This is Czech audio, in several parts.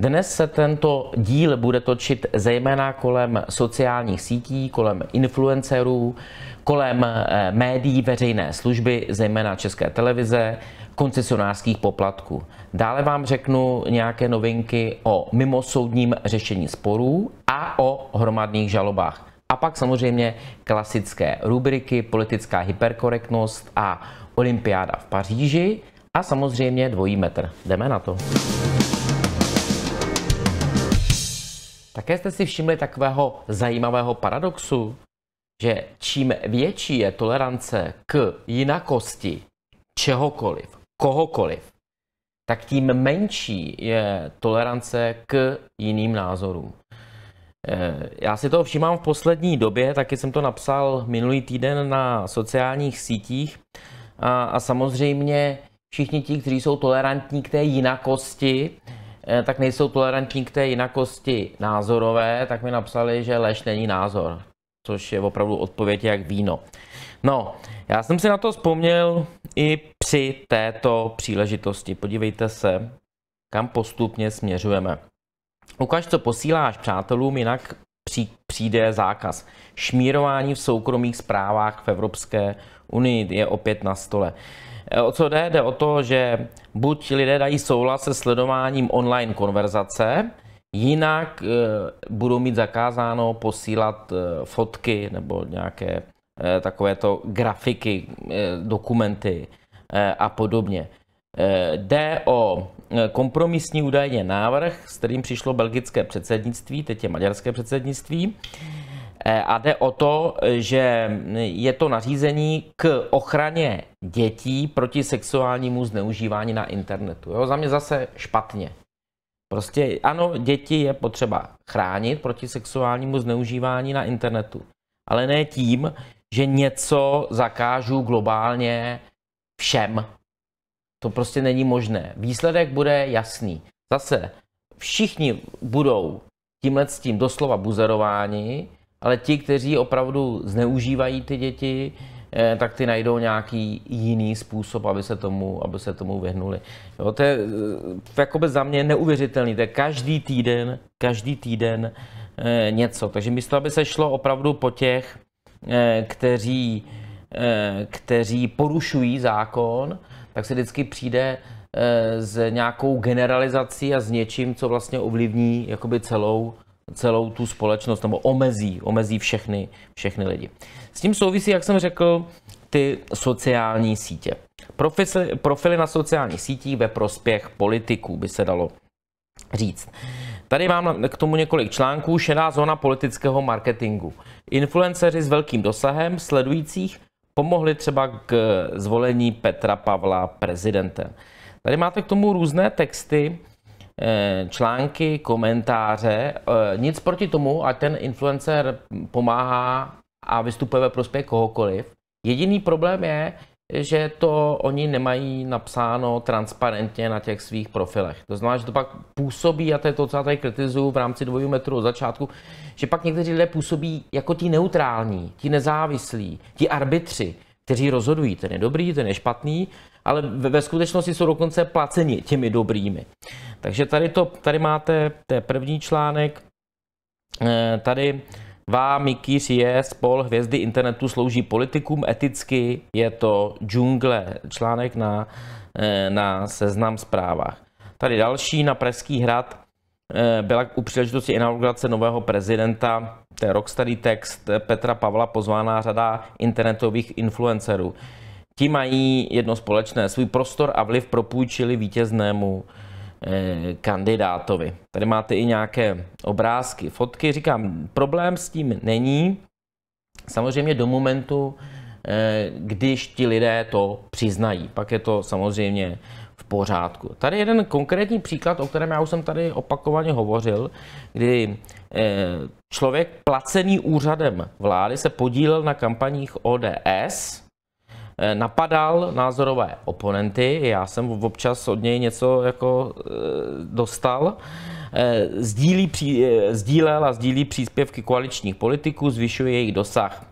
Dnes se tento díl bude točit zejména kolem sociálních sítí, kolem influencerů, kolem eh, médií veřejné služby, zejména České televize, koncesionářských poplatků. Dále vám řeknu nějaké novinky o mimosoudním řešení sporů a o hromadných žalobách. A pak samozřejmě klasické rubriky, politická hyperkorektnost a olympiáda v Paříži a samozřejmě dvojí metr. Jdeme na to. Také jste si všimli takového zajímavého paradoxu, že čím větší je tolerance k jinakosti čehokoliv, kohokoliv, tak tím menší je tolerance k jiným názorům. Eh, já si to všímám v poslední době, taky jsem to napsal minulý týden na sociálních sítích a, a samozřejmě všichni ti, kteří jsou tolerantní k té jinakosti, Eh, tak nejsou tolerantní k té jinakosti názorové, tak mi napsali, že lež není názor, což je opravdu odpověď jak víno. No, já jsem si na to vzpomněl i při této příležitosti. Podívejte se, kam postupně směřujeme. Ukaž, co posíláš přátelům, jinak přijde zákaz. Šmírování v soukromých zprávách v Evropské unii je opět na stole. Eh, o co jde? Jde o to, že buď lidé dají souhlas se sledováním online konverzace, jinak eh, budou mít zakázáno posílat eh, fotky nebo nějaké takovéto grafiky, dokumenty a podobně. Jde o kompromisní údajně návrh, s kterým přišlo belgické předsednictví, teď je maďarské předsednictví, Eh, a jde o to, že je to nařízení k ochraně dětí proti sexuálnímu zneužívání na internetu. Jo, za mě zase špatně. Prostě ano, děti je potřeba chránit proti sexuálnímu zneužívání na internetu, ale ne tím, že něco zakážu globálně všem. To prostě není možné. Výsledek bude jasný. Zase všichni budou tímhle s tím doslova buzerováni, ale ti, kteří opravdu zneužívají ty děti, eh, tak ty najdou nějaký jiný způsob, aby se tomu, aby se tomu vyhnuli. Jo, to je eh, jakoby za mě neuvěřitelný, to je každý týden, každý týden eh, něco. Takže místo, aby se šlo opravdu po těch, kteří, kteří porušují zákon, tak se vždycky přijde s nějakou generalizací a s něčím, co vlastně ovlivní jakoby celou, celou tu společnost nebo omezí, omezí všechny, všechny lidi. S tím souvisí, jak jsem řekl, ty sociální sítě. Profily, profily na sociálních sítích ve prospěch politiků by se dalo říct. Tady mám k tomu několik článků. Šedá zóna politického marketingu. Influenceři s velkým dosahem sledujících pomohli třeba k zvolení Petra Pavla prezidentem. Tady máte k tomu různé texty. Eh, články, komentáře. Eh, nic proti tomu, ať ten influencer pomáhá a vystupuje ve prospěch kohokoliv. Jediný problém je, že to oni nemají napsáno transparentně na těch svých profilech. To znamená, že to pak působí, a to je to, co já tady kritizuju v rámci dvojů metru od začátku, že pak někteří lidé působí jako ti neutrální, ti nezávislí, ti arbitři, kteří rozhodují, ten je dobrý, ten je špatný, ale ve, ve skutečnosti jsou dokonce placeni těmi dobrými. Takže tady, to, tady máte ten první článek. Eh, tady Vá Mikýř je spol hvězdy internetu slouží politikům eticky, je to džungle, článek na, eh, na seznam zprávách. Tady další na Pražský hrad eh, byla u příležitosti inaugurace nového prezidenta, to je starý text Petra Pavla, pozvána řada internetových influencerů. Ti mají jedno společné, svůj prostor a vliv propůjčili vítěznému Eh, kandidátovi. Tady máte i nějaké obrázky, fotky. Říkám, problém s tím není. Samozřejmě do momentu, eh, když ti lidé to přiznají, pak je to samozřejmě v pořádku. Tady jeden konkrétní příklad, o kterém já už jsem tady opakovaně hovořil, kdy eh, člověk placený úřadem vlády se podílel na kampaních ODS, Eh, napadal názorové oponenty, já jsem občas od něj něco jako eh, dostal, eh, sdílí, sdílel a sdílí příspěvky koaličních politiků, zvyšuje jejich dosah.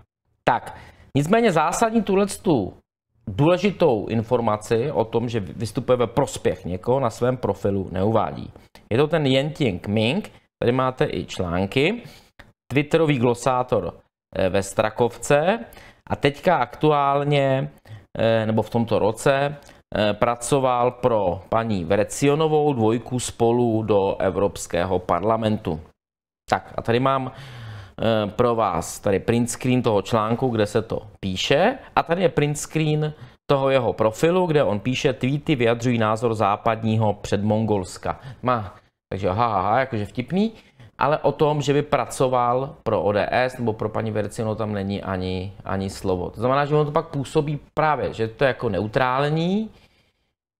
Tak, nicméně zásadní tuhle důležitou informaci o tom, že vystupuje ve prospěch někoho na svém profilu neuvádí. Je to ten Yenting Ming, tady máte i články, Twitterový glosátor ve Strakovce a teďka aktuálně, eh, nebo v tomto roce, eh, pracoval pro paní Vrecionovou dvojku spolu do Evropského parlamentu. Tak a tady mám eh, pro vás tady print screen toho článku, kde se to píše a tady je print screen toho jeho profilu, kde on píše, tweety vyjadřují názor západního předmongolska. Má, takže ha, ha, ha, jakože vtipný ale o tom, že by pracoval pro ODS nebo pro paní Vercino, tam není ani, ani slovo. To znamená, že on to pak působí právě, že to je jako neutrální,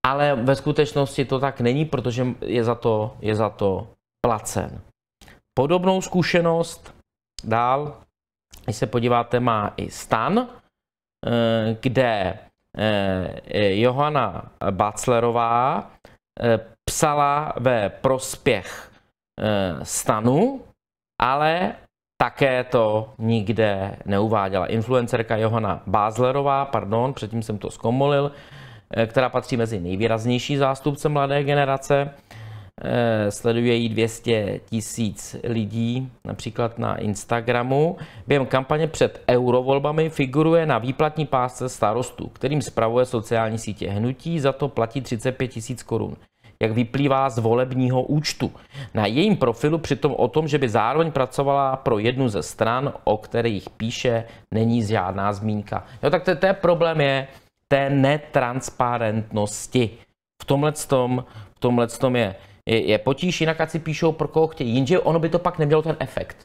ale ve skutečnosti to tak není, protože je za to, je za to placen. Podobnou zkušenost dál, když se podíváte, má i stan, eh, kde eh, Johana Baclerová eh, psala ve prospěch Eh, stanu, ale také to nikde neuváděla. Influencerka Johana Bázlerová, pardon, předtím jsem to zkomolil, eh, která patří mezi nejvýraznější zástupce mladé generace. Eh, sleduje jí 200 tisíc lidí, například na Instagramu. Během kampaně před eurovolbami figuruje na výplatní pásce starostů, kterým zpravuje sociální sítě hnutí, za to platí 35 tisíc korun jak vyplývá z volebního účtu. Na jejím profilu přitom o tom, že by zároveň pracovala pro jednu ze stran, o kterých píše, není žádná zmínka. Jo, tak ten problém je té netransparentnosti. V tomhle tom, v tomhle tom je, je, je potíž, jinak si píšou pro koho chtějí. Jinže ono by to pak nemělo ten efekt.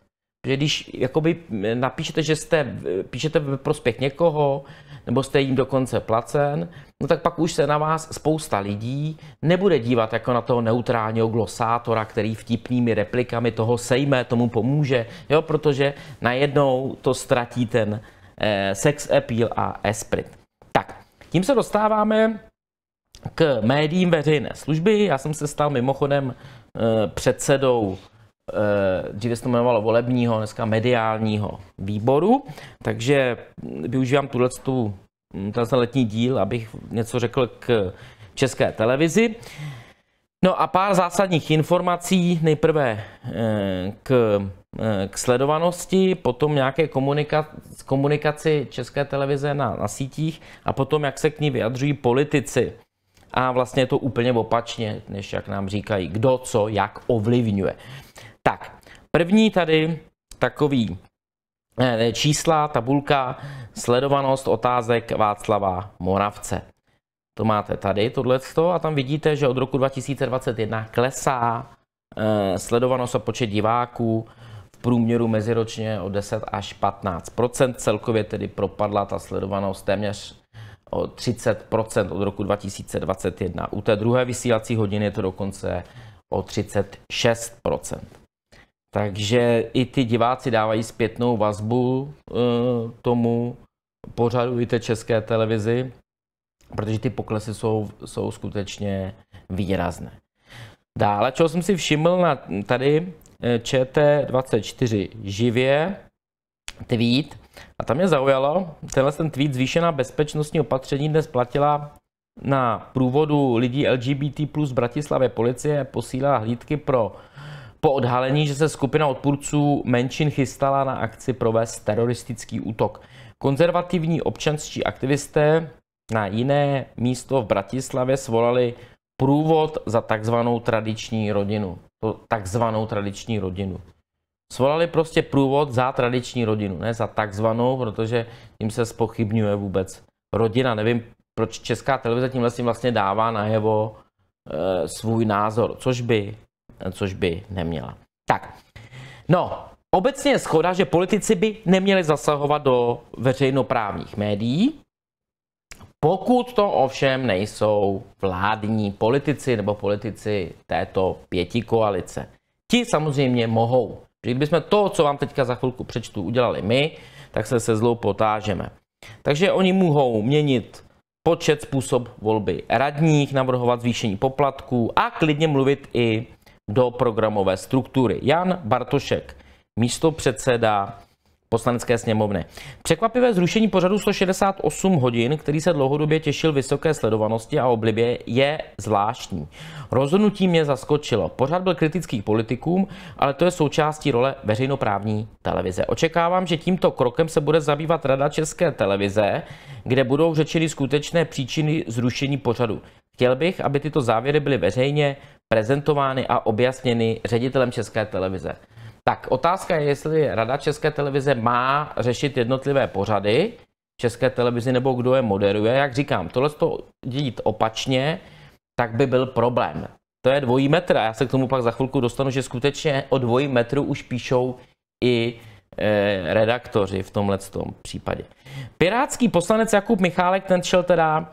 Že když jakoby napíšete, že jste, píšete ve prospěch někoho, nebo jste jim dokonce placen, no tak pak už se na vás spousta lidí nebude dívat jako na toho neutrálního glosátora, který vtipnými replikami toho sejme, tomu pomůže, jo, protože najednou to ztratí ten eh, sex appeal a esprit. Tak, tím se dostáváme k médiím veřejné služby. Já jsem se stal mimochodem eh, předsedou Eh, dříve se to jmenovalo volebního, dneska mediálního výboru, takže využívám tuhle hm, tu letní díl, abych něco řekl k české televizi. No a pár zásadních informací, nejprve eh, k, eh, k sledovanosti, potom nějaké komunika, komunikaci české televize na, na sítích a potom, jak se k ní vyjadřují politici. A vlastně je to úplně opačně, než jak nám říkají, kdo co jak ovlivňuje. Tak, první tady takový eh, čísla, tabulka, sledovanost otázek Václava Moravce. To máte tady, tohleto, a tam vidíte, že od roku 2021 klesá eh, sledovanost a počet diváků v průměru meziročně o 10 až 15 Celkově tedy propadla ta sledovanost téměř o 30 od roku 2021. U té druhé vysílací hodiny je to dokonce o 36 takže i ty diváci dávají zpětnou vazbu eh, tomu pořadu i té české televizi, protože ty poklesy jsou, jsou skutečně výrazné. Dále, čeho jsem si všiml na tady eh, ČT24 živě, tweet, a tam mě zaujalo, tenhle ten tweet zvýšená bezpečnostní opatření dnes platila na průvodu lidí LGBT plus v Bratislavě policie posílá hlídky pro po odhalení, že se skupina odpůrců menšin chystala na akci provést teroristický útok. Konzervativní občanští aktivisté na jiné místo v Bratislavě svolali průvod za takzvanou tradiční rodinu. To takzvanou tradiční rodinu. Svolali prostě průvod za tradiční rodinu, ne za takzvanou, protože tím se spochybňuje vůbec rodina. Nevím, proč česká televize tím vlastně dává najevo e, svůj názor, což by což by neměla. Tak, no, obecně je schoda, že politici by neměli zasahovat do veřejnoprávních médií, pokud to ovšem nejsou vládní politici nebo politici této pěti koalice. Ti samozřejmě mohou. Kdybychom to, co vám teďka za chvilku přečtu, udělali my, tak se se zlou potážeme. Takže oni mohou měnit počet, způsob volby radních, navrhovat zvýšení poplatků a klidně mluvit i do programové struktury. Jan Bartošek, místo předseda poslanecké sněmovny. Překvapivé zrušení pořadu 168 hodin, který se dlouhodobě těšil vysoké sledovanosti a oblibě, je zvláštní. Rozhodnutí mě zaskočilo. Pořad byl kritický politikům, ale to je součástí role veřejnoprávní televize. Očekávám, že tímto krokem se bude zabývat Rada České televize, kde budou řečeny skutečné příčiny zrušení pořadu. Chtěl bych, aby tyto závěry byly veřejně prezentovány a objasněny ředitelem České televize. Tak otázka je, jestli Rada České televize má řešit jednotlivé pořady České televizi nebo kdo je moderuje. Jak říkám, tohle to dít opačně, tak by byl problém. To je dvojí metr a já se k tomu pak za chvilku dostanu, že skutečně o dvojí metru už píšou i e, redaktoři v tomhle tom případě. Pirátský poslanec Jakub Michálek, ten šel teda,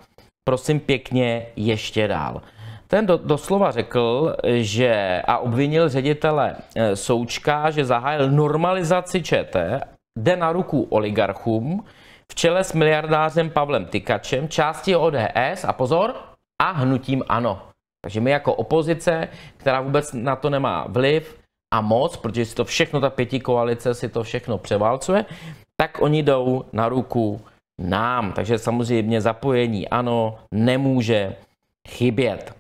prosím pěkně, ještě dál. Ten do, doslova řekl, že a obvinil ředitele eh, Součka, že zahájil normalizaci ČT, jde na ruku oligarchům, v čele s miliardářem Pavlem Tykačem, části ODS a pozor, a hnutím ANO. Takže my jako opozice, která vůbec na to nemá vliv a moc, protože si to všechno, ta pěti koalice si to všechno převálcuje, tak oni jdou na ruku nám. Takže samozřejmě zapojení ANO nemůže chybět.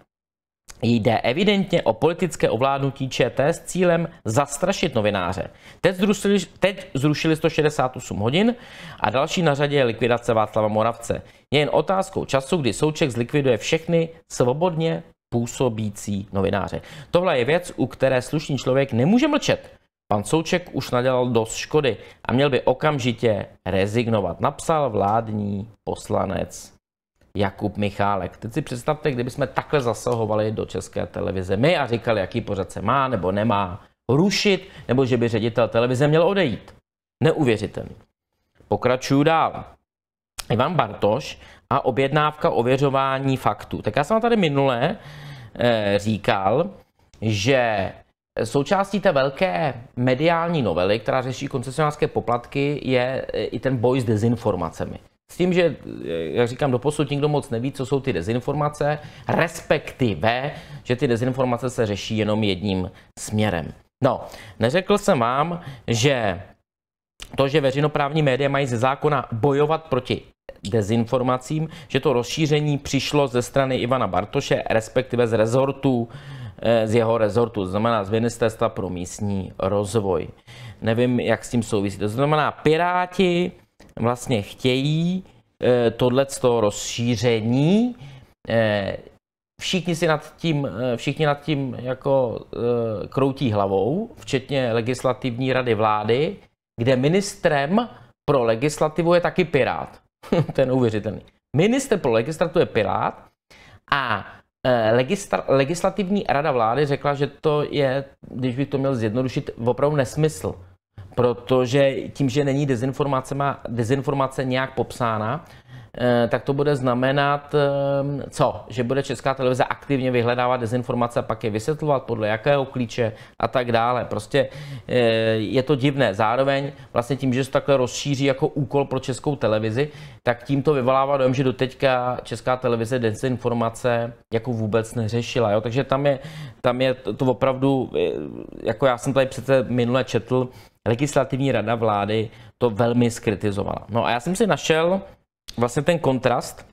Jde evidentně o politické ovládnutí ČT s cílem zastrašit novináře. Teď zrušili, teď zrušili 168 hodin a další na řadě je likvidace Václava Moravce. Je jen otázkou času, kdy Souček zlikviduje všechny svobodně působící novináře. Tohle je věc, u které slušný člověk nemůže mlčet. Pan Souček už nadělal dost škody a měl by okamžitě rezignovat, napsal vládní poslanec Jakub Michálek. Teď si představte, kdybychom takhle zasahovali do české televize my a říkali, jaký pořad se má nebo nemá rušit, nebo že by ředitel televize měl odejít. Neuvěřitelný. Pokračuju dál. Ivan Bartoš a objednávka ověřování faktů. Tak já jsem tady minule eh, říkal, že Součástí té velké mediální novely, která řeší koncesionářské poplatky, je eh, i ten boj s dezinformacemi. S tím, že, jak říkám, doposud nikdo moc neví, co jsou ty dezinformace, respektive, že ty dezinformace se řeší jenom jedním směrem. No, neřekl jsem vám, že to, že veřejnoprávní média mají ze zákona bojovat proti dezinformacím, že to rozšíření přišlo ze strany Ivana Bartoše, respektive z rezortu, eh, z jeho rezortu, to znamená z Ministerstva pro místní rozvoj. Nevím, jak s tím souvisí. To znamená, Piráti, vlastně chtějí eh, tohle rozšíření. Eh, všichni si nad tím, eh, všichni nad tím jako kroutí hlavou, včetně legislativní rady vlády, kde ministrem pro legislativu je taky pirát. Ten uvěřitelný. Minister pro legislativu je pirát a legislativní rada vlády řekla, že to je, když bych to měl zjednodušit, opravdu nesmysl protože tím, že není dezinformace, má dezinformace nějak popsána, eh, tak to bude znamenat ehm, co? Že bude Česká televize aktivně vyhledávat dezinformace a pak je vysvětlovat podle jakého klíče a tak dále. Prostě eh, je to divné. Zároveň vlastně tím, že se takhle rozšíří jako úkol pro Českou televizi, tak tím to vyvolává dojem, že doteďka Česká televize dezinformace jako vůbec neřešila. Jo? Takže tam je, tam je to opravdu, eh, jako já jsem tady přece minule četl, legislativní rada vlády to velmi skritizovala. No a já jsem si našel vlastně ten kontrast,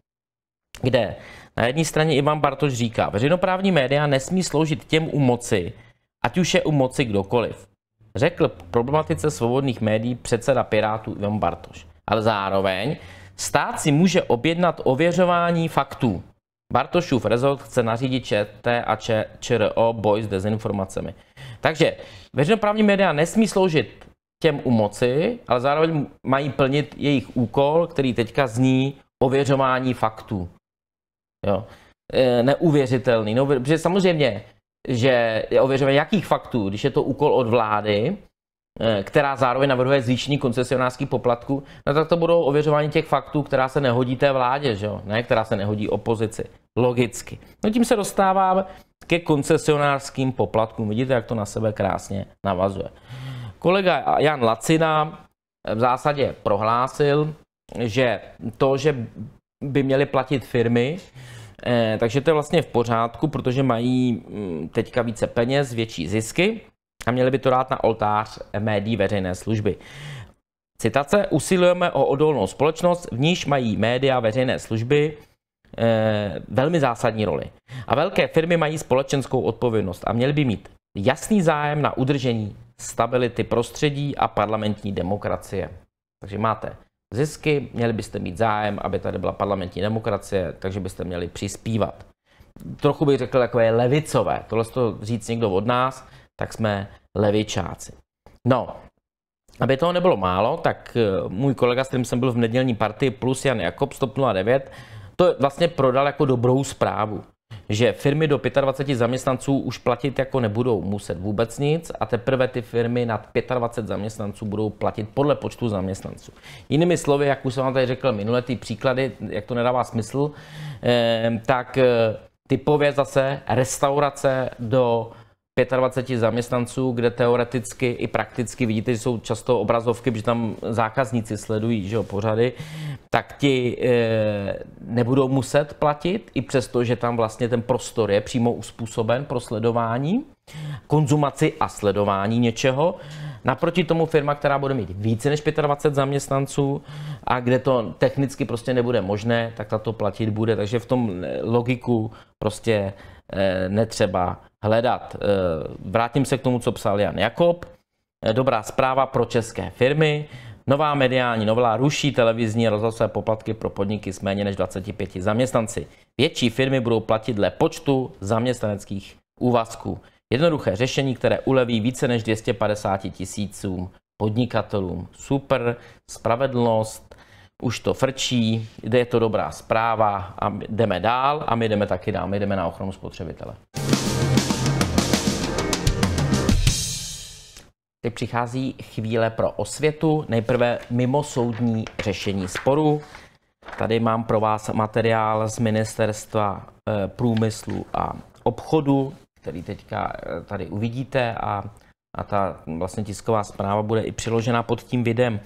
kde na jedné straně Ivan Bartoš říká, veřejnoprávní média nesmí sloužit těm u moci, ať už je u moci kdokoliv. Řekl problematice svobodných médií předseda Pirátů Ivan Bartoš. Ale zároveň stát si může objednat ověřování faktů. Bartošův rezort chce nařídit ČT a ČRO boj s dezinformacemi. Takže veřejnoprávní média nesmí sloužit těm u moci, ale zároveň mají plnit jejich úkol, který teďka zní ověřování faktů. Jo. E, neuvěřitelný. No, protože samozřejmě, že je ověřování jakých faktů, když je to úkol od vlády, e, která zároveň navrhuje zvýšení koncesionářských poplatků, no tak to budou ověřování těch faktů, která se nehodí té vládě, že jo? ne která se nehodí opozici. Logicky. No tím se dostávám ke koncesionářským poplatkům. Vidíte, jak to na sebe krásně navazuje. Kolega Jan Lacina eh, v zásadě prohlásil, že to, že by měly platit firmy, eh, takže to je vlastně v pořádku, protože mají mm, teďka více peněz, větší zisky a měli by to dát na oltář médií veřejné služby. Citace, usilujeme o odolnou společnost, v níž mají média veřejné služby eh, velmi zásadní roli. A velké firmy mají společenskou odpovědnost a měly by mít jasný zájem na udržení stability prostředí a parlamentní demokracie. Takže máte zisky, měli byste mít zájem, aby tady byla parlamentní demokracie, takže byste měli přispívat. Trochu bych řekl takové levicové, tohle to říct někdo od nás, tak jsme levičáci. No, aby toho nebylo málo, tak eh, můj kolega, s kterým jsem byl v nedělní partii, plus Jan Jakob, 109, to vlastně prodal jako dobrou zprávu že firmy do 25 zaměstnanců už platit jako nebudou muset vůbec nic a teprve ty firmy nad 25 zaměstnanců budou platit podle počtu zaměstnanců. Jinými slovy, jak už jsem vám tady řekl minule, ty příklady, jak to nedává smysl, eh, tak eh, typově zase restaurace do 25 zaměstnanců, kde teoreticky i prakticky vidíte, že jsou často obrazovky, protože tam zákazníci sledují že jo, pořady, tak ti e, nebudou muset platit, i přesto, že tam vlastně ten prostor je přímo uspůsoben pro sledování, konzumaci a sledování něčeho. Naproti tomu firma, která bude mít více než 25 zaměstnanců a kde to technicky prostě nebude možné, tak tato platit bude. Takže v tom eh, logiku prostě e, netřeba hledat. E, vrátím se k tomu, co psal Jan Jakob. Dobrá zpráva pro české firmy. Nová mediální novela ruší televizní rozhlasové poplatky pro podniky s méně než 25 zaměstnanci. Větší firmy budou platit dle počtu zaměstnaneckých úvazků. Jednoduché řešení, které uleví více než 250 tisícům podnikatelům. Super, spravedlnost, už to frčí, jde je to dobrá zpráva a jdeme dál a my jdeme taky dál, my jdeme na ochranu spotřebitele. Teď přichází chvíle pro osvětu, nejprve mimo soudní řešení sporu. Tady mám pro vás materiál z Ministerstva eh, průmyslu a obchodu, který teďka eh, tady uvidíte a, a ta vlastně tisková zpráva bude i přiložena pod tím videem.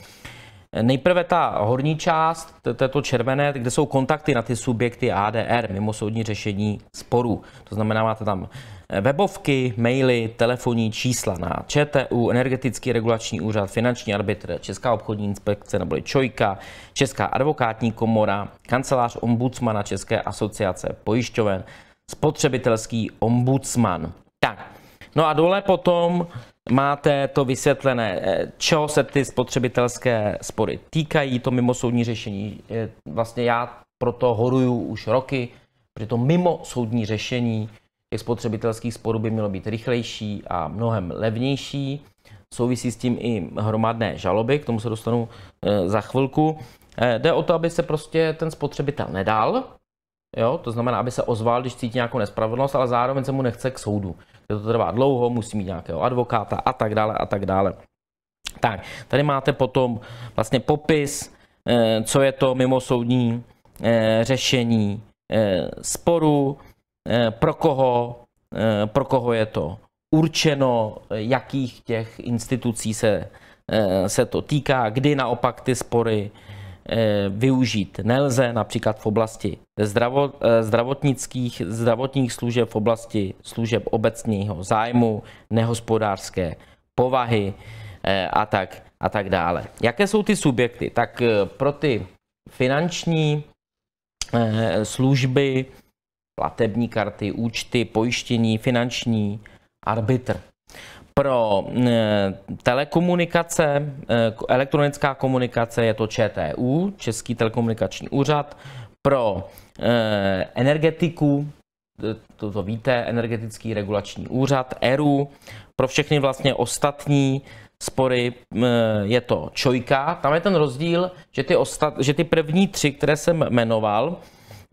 Nejprve ta horní část, této červené, kde jsou kontakty na ty subjekty ADR, mimo soudní řešení sporů. To znamená, máte tam Webovky, maily, telefonní čísla na ČTU, Energetický regulační úřad, Finanční arbitr, Česká obchodní inspekce nebo ČOJKA, Česká advokátní komora, kancelář ombudsmana České asociace pojišťoven, spotřebitelský ombudsman. Tak, no a dole potom máte to vysvětlené, eh, čeho se ty spotřebitelské spory týkají, to mimosoudní řešení. Eh, vlastně já proto horuju už roky, protože to mimo soudní řešení těch spotřebitelských sporů by mělo být rychlejší a mnohem levnější. Souvisí s tím i hromadné žaloby, k tomu se dostanu eh, za chvilku. Eh, jde o to, aby se prostě ten spotřebitel nedal, jo? to znamená, aby se ozval, když cítí nějakou nespravedlnost, ale zároveň se mu nechce k soudu. To trvá dlouho, musí mít nějakého advokáta a tak dále a tak dále. Tak, tady máte potom vlastně popis, eh, co je to mimosoudní řešení sporu, Eh, pro koho, eh, pro koho je to určeno, eh, jakých těch institucí se, se to týká, kdy naopak ty spory využít nelze, například v oblasti zdravot, zdravotnických, zdravotních služeb, v oblasti služeb obecního zájmu, nehospodářské povahy a tak, a tak dále. Jaké jsou ty subjekty? Tak pro ty finanční služby platební karty, účty, pojištění, finanční, arbitr. Pro eh, telekomunikace, eh, elektronická komunikace je to ČTU, Český telekomunikační úřad. Pro eh, energetiku, to, to víte, energetický regulační úřad, ERU. Pro všechny vlastně ostatní spory je to čojka. Tam je ten rozdíl, že ty, ostat, že ty první tři, které jsem jmenoval,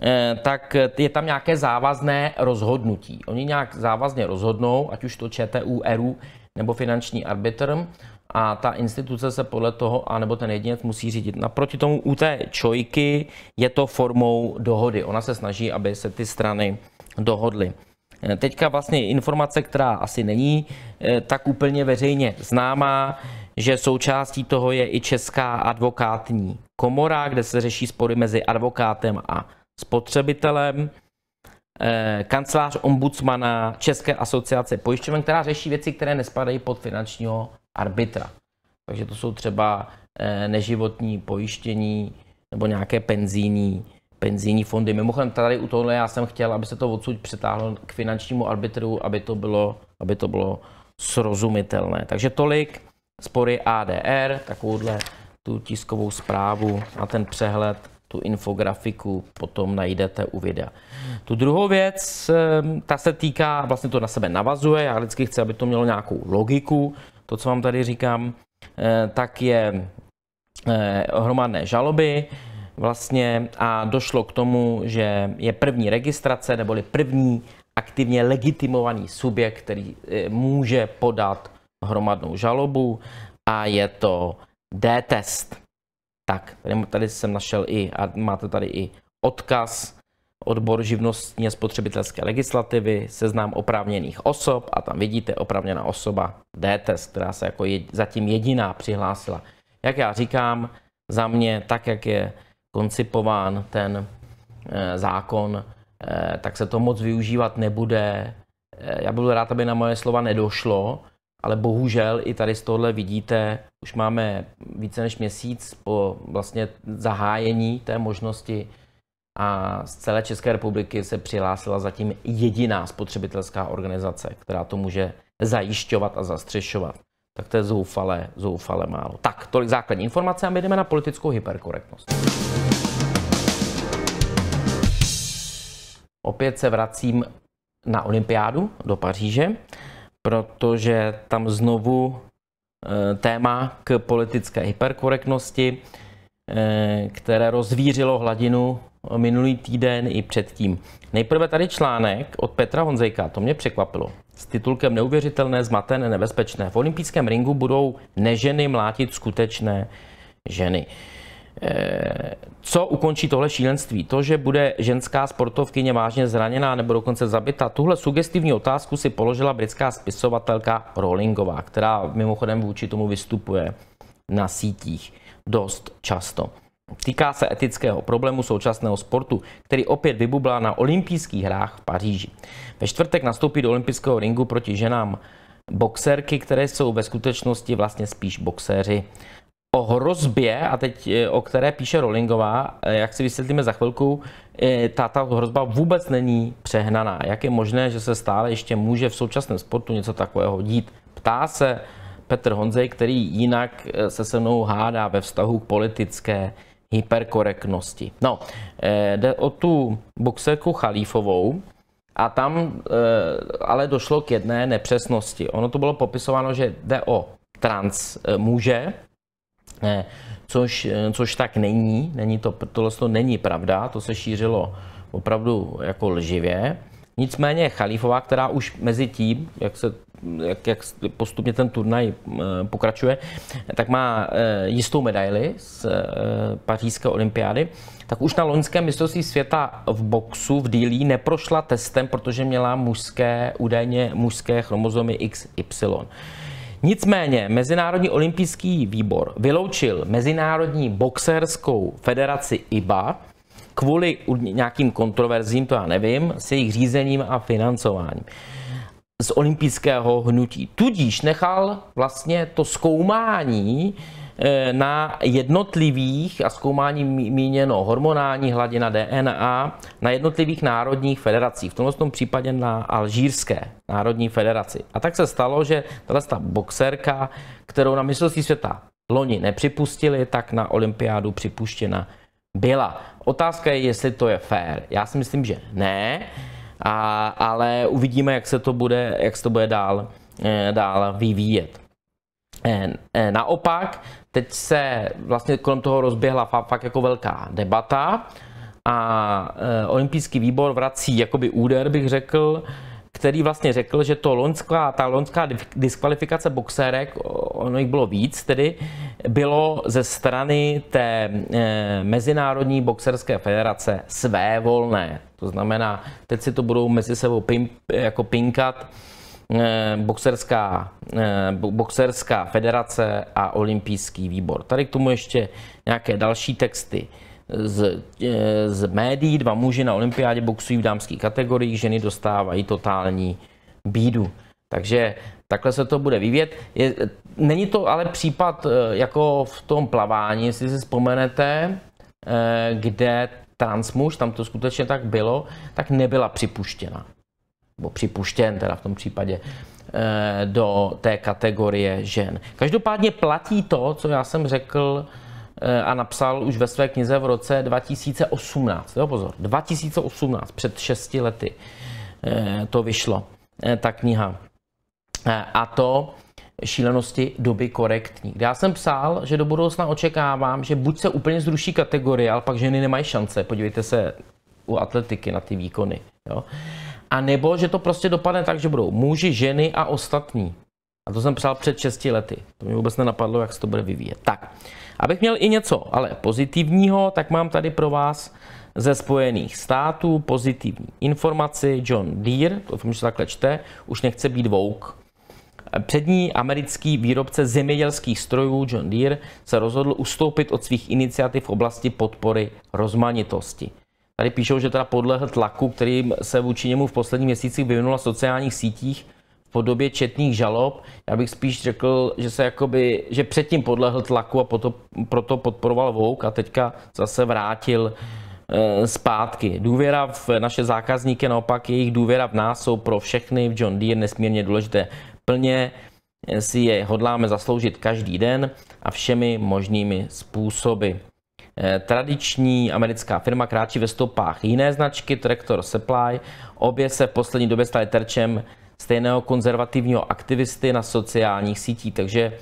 Eh, tak eh, je tam nějaké závazné rozhodnutí. Oni nějak závazně rozhodnou, ať už to ČTU, ERU nebo finanční arbitr, a ta instituce se podle toho, anebo ten jedinec musí řídit. Naproti tomu u té čojky je to formou dohody. Ona se snaží, aby se ty strany dohodly. Eh, teďka vlastně informace, která asi není tak úplně veřejně známá, že součástí toho je i Česká advokátní komora, kde se řeší spory mezi advokátem a spotřebitelem, eh, kancelář ombudsmana České asociace pojišťoven, která řeší věci, které nespadají pod finančního arbitra. Takže to jsou třeba eh, neživotní pojištění nebo nějaké penzijní, penzijní fondy. Mimochodem, tady u tohle já jsem chtěl, aby se to odsud přetáhlo k finančnímu arbitru, aby to bylo, aby to bylo srozumitelné. Takže tolik spory ADR, takovouhle tu tiskovou zprávu a ten přehled tu infografiku potom najdete u videa. Tu druhou věc, ehm, ta se týká, vlastně to na sebe navazuje, já vždycky chci, aby to mělo nějakou logiku, to, co vám tady říkám, eh, tak je eh, hromadné žaloby, vlastně a došlo k tomu, že je první registrace, neboli první aktivně legitimovaný subjekt, který eh, může podat hromadnou žalobu a je to D-test. Tak, tady, tady jsem našel i, a máte tady i odkaz, odbor živnostní a spotřebitelské legislativy, seznám oprávněných osob a tam vidíte oprávněná osoba DTS, která se jako je, zatím jediná přihlásila. Jak já říkám, za mě, tak jak je koncipován ten e, zákon, e, tak se to moc využívat nebude. E, já bych byl rád, aby na moje slova nedošlo, ale bohužel i tady z tohle vidíte, už máme více než měsíc po vlastně zahájení té možnosti a z celé České republiky se přihlásila zatím jediná spotřebitelská organizace, která to může zajišťovat a zastřešovat. Tak to je zoufale, zoufale málo. Tak, tolik základní informace a my jdeme na politickou hyperkorektnost. Opět se vracím na olympiádu do Paříže protože tam znovu eh, téma k politické hyperkorektnosti, eh, které rozvířilo hladinu minulý týden i předtím. Nejprve tady článek od Petra Honzejka, to mě překvapilo, s titulkem Neuvěřitelné, zmatené, nebezpečné. V olympijském ringu budou neženy mlátit skutečné ženy. Eh, co ukončí tohle šílenství? To, že bude ženská sportovkyně vážně zraněná nebo dokonce zabita? Tuhle sugestivní otázku si položila britská spisovatelka Rowlingová, která mimochodem vůči tomu vystupuje na sítích dost často. Týká se etického problému současného sportu, který opět vybublá na olympijských hrách v Paříži. Ve čtvrtek nastoupí do olympijského ringu proti ženám boxerky, které jsou ve skutečnosti vlastně spíš boxéři o hrozbě, a teď e, o které píše Rollingová, e, jak si vysvětlíme za chvilku, e, ta, ta hrozba vůbec není přehnaná. Jak je možné, že se stále ještě může v současném sportu něco takového dít? Ptá se Petr Honzej, který jinak se se mnou hádá ve vztahu k politické hyperkorektnosti. No, jde o tu boxerku Chalífovou, a tam ale došlo k jedné nepřesnosti. Ono to bylo popisováno, že jde o trans muže, což, eh, což tak není, není to, tohle to není pravda, to se šířilo opravdu jako lživě. Nicméně Chalífová, která už mezi tím, jak se jak, jak postupně ten turnaj eh, pokračuje, tak má eh, jistou medaili z pařížské olympiády, tak už na loňském mistrovství světa v boxu v Dílí neprošla testem, protože měla mužské, údajně mužské chromozomy XY. Nicméně Mezinárodní olympijský výbor vyloučil Mezinárodní boxerskou federaci IBA kvůli nějakým kontroverzím, to já nevím, s jejich řízením a financováním z olympijského hnutí. Tudíž nechal vlastně to zkoumání E, na jednotlivých, a zkoumání míněno hormonální hladina DNA, na jednotlivých národních federacích, v tomto případě na Alžírské národní federaci. A tak se stalo, že tato ta boxerka, kterou na mistrovství světa loni nepřipustili, tak na olympiádu připuštěna byla. Otázka je, jestli to je fér. Já si myslím, že ne, a, ale uvidíme, jak se to bude, jak se to bude dál, e, dál vyvíjet. E, naopak teď se vlastně kolem toho rozběhla fakt jako velká debata a eh, olympijský výbor vrací jakoby úder, bych řekl, který vlastně řekl, že to loňská, ta loňská diskvalifikace boxérek, ono jich bylo víc tedy, bylo ze strany té e, Mezinárodní boxerské federace své volné. To znamená, teď si to budou mezi sebou pim, jako pinkat, Eh, boxerská, eh, boxerská federace a olympijský výbor. Tady k tomu ještě nějaké další texty z, eh, z médií. Dva muži na olympiádě boxují v dámských kategoriích, ženy dostávají totální bídu. Takže takhle se to bude vyvíjet. Je, není to ale případ jako v tom plavání, jestli si vzpomenete, kde transmuž, tam to skutečně tak bylo, tak nebyla připuštěna nebo připuštěn teda v tom případě, eh, do té kategorie žen. Každopádně platí to, co já jsem řekl eh, a napsal už ve své knize v roce 2018. Jo, pozor, 2018, před šesti lety eh, to vyšlo, ta kniha. A to šílenosti doby korektní. Já jsem psal, že do budoucna očekávám, že buď se úplně zruší kategorie, ale pak ženy nemají šance. Podívejte se u atletiky na ty výkony. Jo a nebo, že to prostě dopadne tak, že budou muži, ženy a ostatní. A to jsem psal před 6 lety. To mě vůbec nenapadlo, jak se to bude vyvíjet. Tak, abych měl i něco ale pozitivního, tak mám tady pro vás ze Spojených států pozitivní informaci. John Deere, doufám, že se takhle čte, už nechce být vouk. Přední americký výrobce zemědělských strojů John Deere se rozhodl ustoupit od svých iniciativ v oblasti podpory rozmanitosti. Tady píšou, že teda podle tlaku, který se vůči němu v posledních měsících vyvinul na sociálních sítích, v podobě četných žalob, já bych spíš řekl, že se jakoby, že předtím podlehl tlaku a potom, proto podporoval Vouk a teďka zase vrátil e, zpátky. Důvěra v naše zákazníky, naopak jejich důvěra v nás jsou pro všechny v John Deere nesmírně důležité. Plně eh, si je hodláme zasloužit každý den a všemi možnými způsoby. Eh, tradiční americká firma kráčí ve stopách jiné značky, Tractor Supply. Obě se v poslední době staly terčem stejného konzervativního aktivisty na sociálních sítích. Takže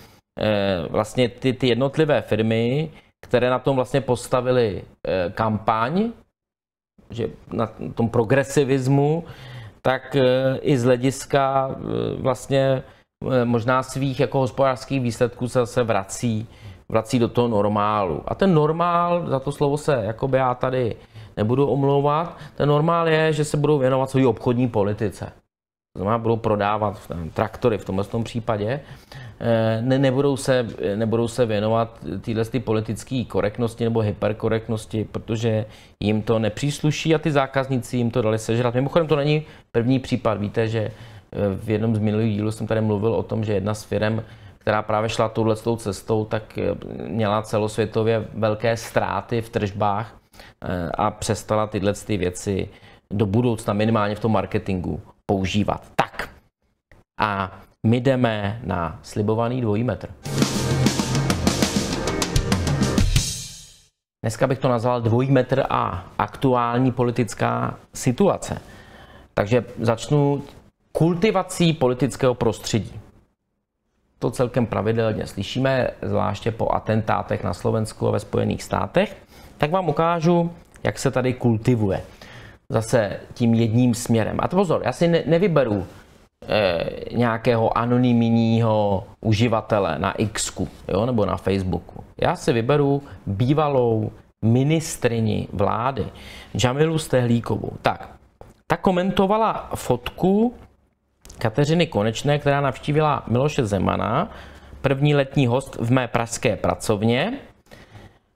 eh, vlastně ty, ty jednotlivé firmy, které na tom vlastně postavili eh, kampaň, že na tom progresivismu, tak i z hlediska vlastně možná svých jako hospodářských výsledků se zase vrací vrací do toho normálu. A ten normál, za to slovo se by já tady nebudu omlouvat, ten normál je, že se budou věnovat svojí obchodní politice. To znamená, budou prodávat traktory v tomhle tom případě, eh, ne, nebudou, se, nebudou se věnovat téhle politické korektnosti nebo hyperkorektnosti, protože jim to nepřísluší a ty zákazníci jim to dali sežrat. Mimochodem to není první případ. Víte, že eh, v jednom z minulých dílů jsem tady mluvil o tom, že jedna z firm která právě šla touhle cestou, tak eh, měla celosvětově velké ztráty v tržbách eh, a přestala tyhle ty věci do budoucna minimálně v tom marketingu používat. Tak a my jdeme na slibovaný dvojí metr. Dneska bych to nazval dvojí metr a aktuální politická situace. Takže začnu kultivací politického prostředí to celkem pravidelně slyšíme, zvláště po atentátech na Slovensku a ve Spojených státech, tak vám ukážu, jak se tady kultivuje. Zase tím jedním směrem. A to pozor, já si ne- nevyberu eh, nějakého anonymního uživatele na X jo, nebo na Facebooku. Já si vyberu bývalou ministrini vlády Jamilu Stehlíkovou. Tak, ta komentovala fotku Kateřiny Konečné, která navštívila Miloše Zemana, první letní host v mé pražské pracovně,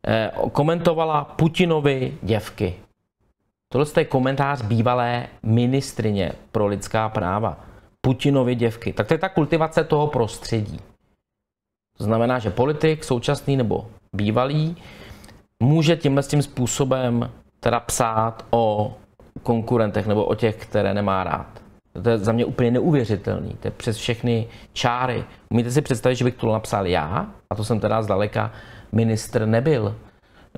eh, komentovala Putinovi děvky. Tohle je komentář bývalé ministrině pro lidská práva. Putinovi děvky. Tak to je ta kultivace toho prostředí. To znamená, že politik, současný nebo bývalý, může tímhle tím způsobem teda psát o konkurentech nebo o těch, které nemá rád to je za mě úplně neuvěřitelný, to je přes všechny čáry. Umíte si představit, že bych to napsal já, a to jsem teda zdaleka ministr nebyl.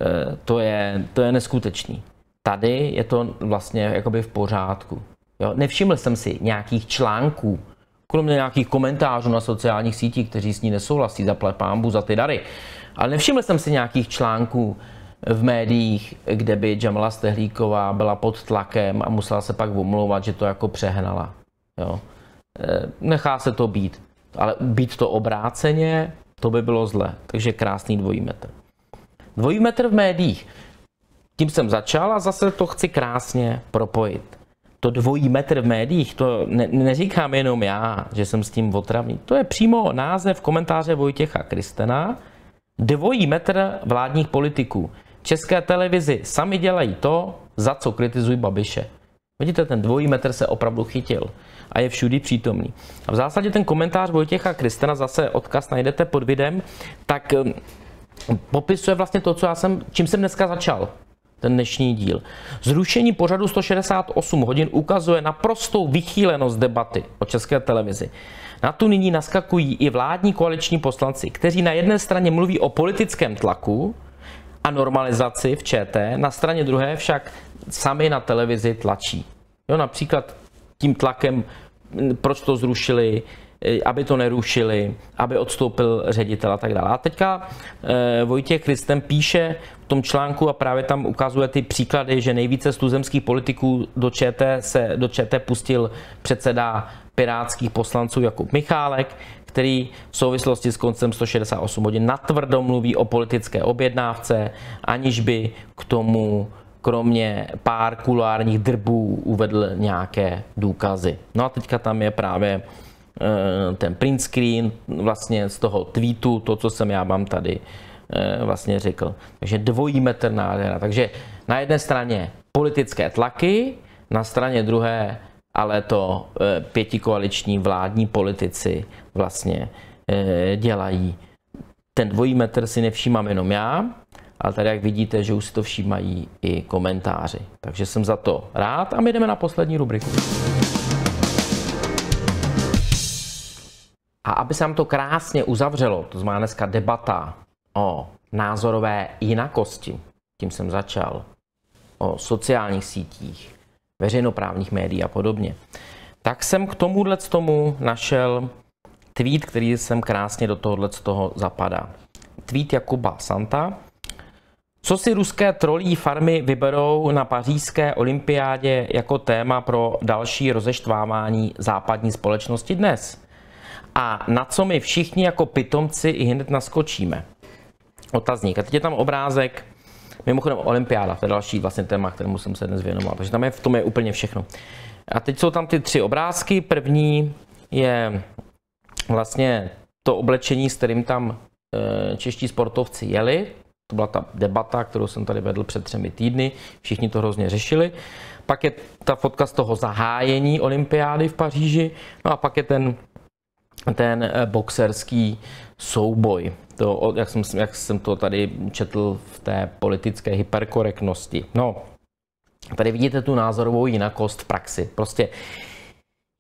Eh, to je, to je neskutečný. Tady je to vlastně jakoby v pořádku. Jo? Nevšiml jsem si nějakých článků, kromě nějakých komentářů na sociálních sítích, kteří s ní nesouhlasí, za plepámbu, za ty dary. Ale nevšiml jsem si nějakých článků, v médiích, kde by Jamala Stehlíková byla pod tlakem a musela se pak omlouvat, že to jako přehnala. Jo. E, nechá se to být, ale být to obráceně, to by bylo zle. Takže krásný dvojí metr. Dvojí metr v médiích. Tím jsem začal a zase to chci krásně propojit. To dvojí metr v médiích, to ne- neříkám jenom já, že jsem s tím otravný. To je přímo název komentáře Vojtěcha Kristena. Dvojí metr vládních politiků. České televizi sami dělají to, za co kritizují Babiše. Vidíte, ten dvojí metr se opravdu chytil a je všudy přítomný. A v zásadě ten komentář Vojtěcha Kristena, zase odkaz najdete pod videem, tak hm, popisuje vlastně to, co já jsem, čím jsem dneska začal ten dnešní díl. Zrušení pořadu 168 hodin ukazuje naprostou vychýlenost debaty o české televizi. Na tu nyní naskakují i vládní koaliční poslanci, kteří na jedné straně mluví o politickém tlaku, a normalizaci v ČT, na straně druhé však sami na televizi tlačí. Jo, například tím tlakem, proč to zrušili, e, aby to nerušili, aby odstoupil ředitel a tak dále. A teďka eh, Vojtěch Kristem píše v tom článku a právě tam ukazuje ty příklady, že nejvíce z tuzemských politiků do ČT se do ČT pustil předseda pirátských poslanců Jakub Michálek, který v souvislosti s koncem 168 hodin natvrdo mluví o politické objednávce, aniž by k tomu kromě pár kulárních drbů uvedl nějaké důkazy. No a teďka tam je právě e, ten print screen vlastně z toho tweetu, to, co jsem já vám tady e, vlastně řekl. Takže dvojí metr nádhera. Takže na jedné straně politické tlaky, na straně druhé ale to eh, pětikoaliční vládní politici vlastně eh, dělají. Ten dvojí metr si nevšímám jenom já, ale tady jak vidíte, že už si to všímají i komentáři. Takže jsem za to rád a my jdeme na poslední rubriku. A aby se nám to krásně uzavřelo, to znamená dneska debata o názorové jinakosti, tím jsem začal, o sociálních sítích, veřejnoprávních médií a podobně. Tak jsem k tomuhle tomu našel tweet, který jsem krásně do tohohle toho zapadá. Tweet Jakuba Santa. Co si ruské trolí farmy vyberou na pařížské olympiádě jako téma pro další rozeštvávání západní společnosti dnes? A na co my všichni jako pitomci i hned naskočíme? Otazník. A teď je tam obrázek Mimochodem olympiáda, to je další vlastně téma, kterému jsem se dnes věnoval. Takže tam je, v tom je úplně všechno. A teď jsou tam ty tři obrázky. První je vlastně to oblečení, s kterým tam eh, čeští sportovci jeli. To byla ta debata, kterou jsem tady vedl před třemi týdny. Všichni to hrozně řešili. Pak je ta fotka z toho zahájení olympiády v Paříži. No a pak je ten ten eh, boxerský souboj. To, jak, jsem, jak jsem to tady četl v té politické hyperkorektnosti. No, tady vidíte tu názorovou jinakost v praxi. Prostě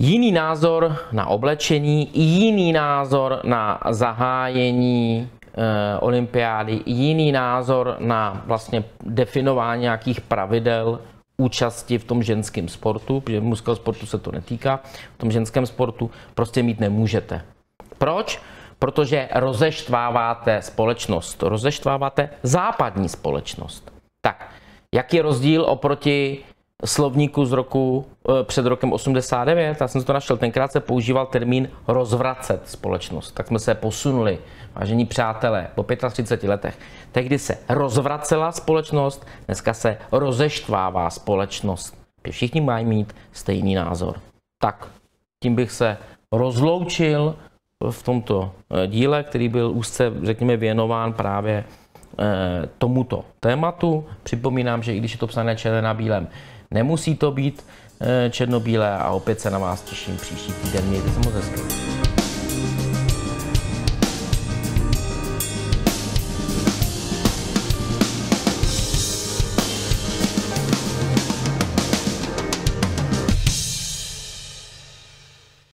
jiný názor na oblečení, jiný názor na zahájení e, olympiády, jiný názor na vlastně definování nějakých pravidel účasti v tom ženském sportu, protože mužském sportu se to netýká, v tom ženském sportu prostě mít nemůžete. Proč? Protože rozeštváváte společnost, rozeštváváte západní společnost. Tak, jaký je rozdíl oproti slovníku z roku Eh, před rokem 89, já jsem to našel, tenkrát se používal termín rozvracet společnost. Tak jsme se posunuli, vážení přátelé, po 35 letech. Tehdy se rozvracela společnost, dneska se rozeštvává společnost. Všichni mají mít stejný názor. Tak, tím bych se rozloučil v tomto eh, díle, který byl úzce, řekněme, věnován právě eh, tomuto tématu. Připomínám, že i když je to psané černé na bílém, nemusí to být Eh, černobílé a opět se na vás těším příští týden. Mějte se moc hezky.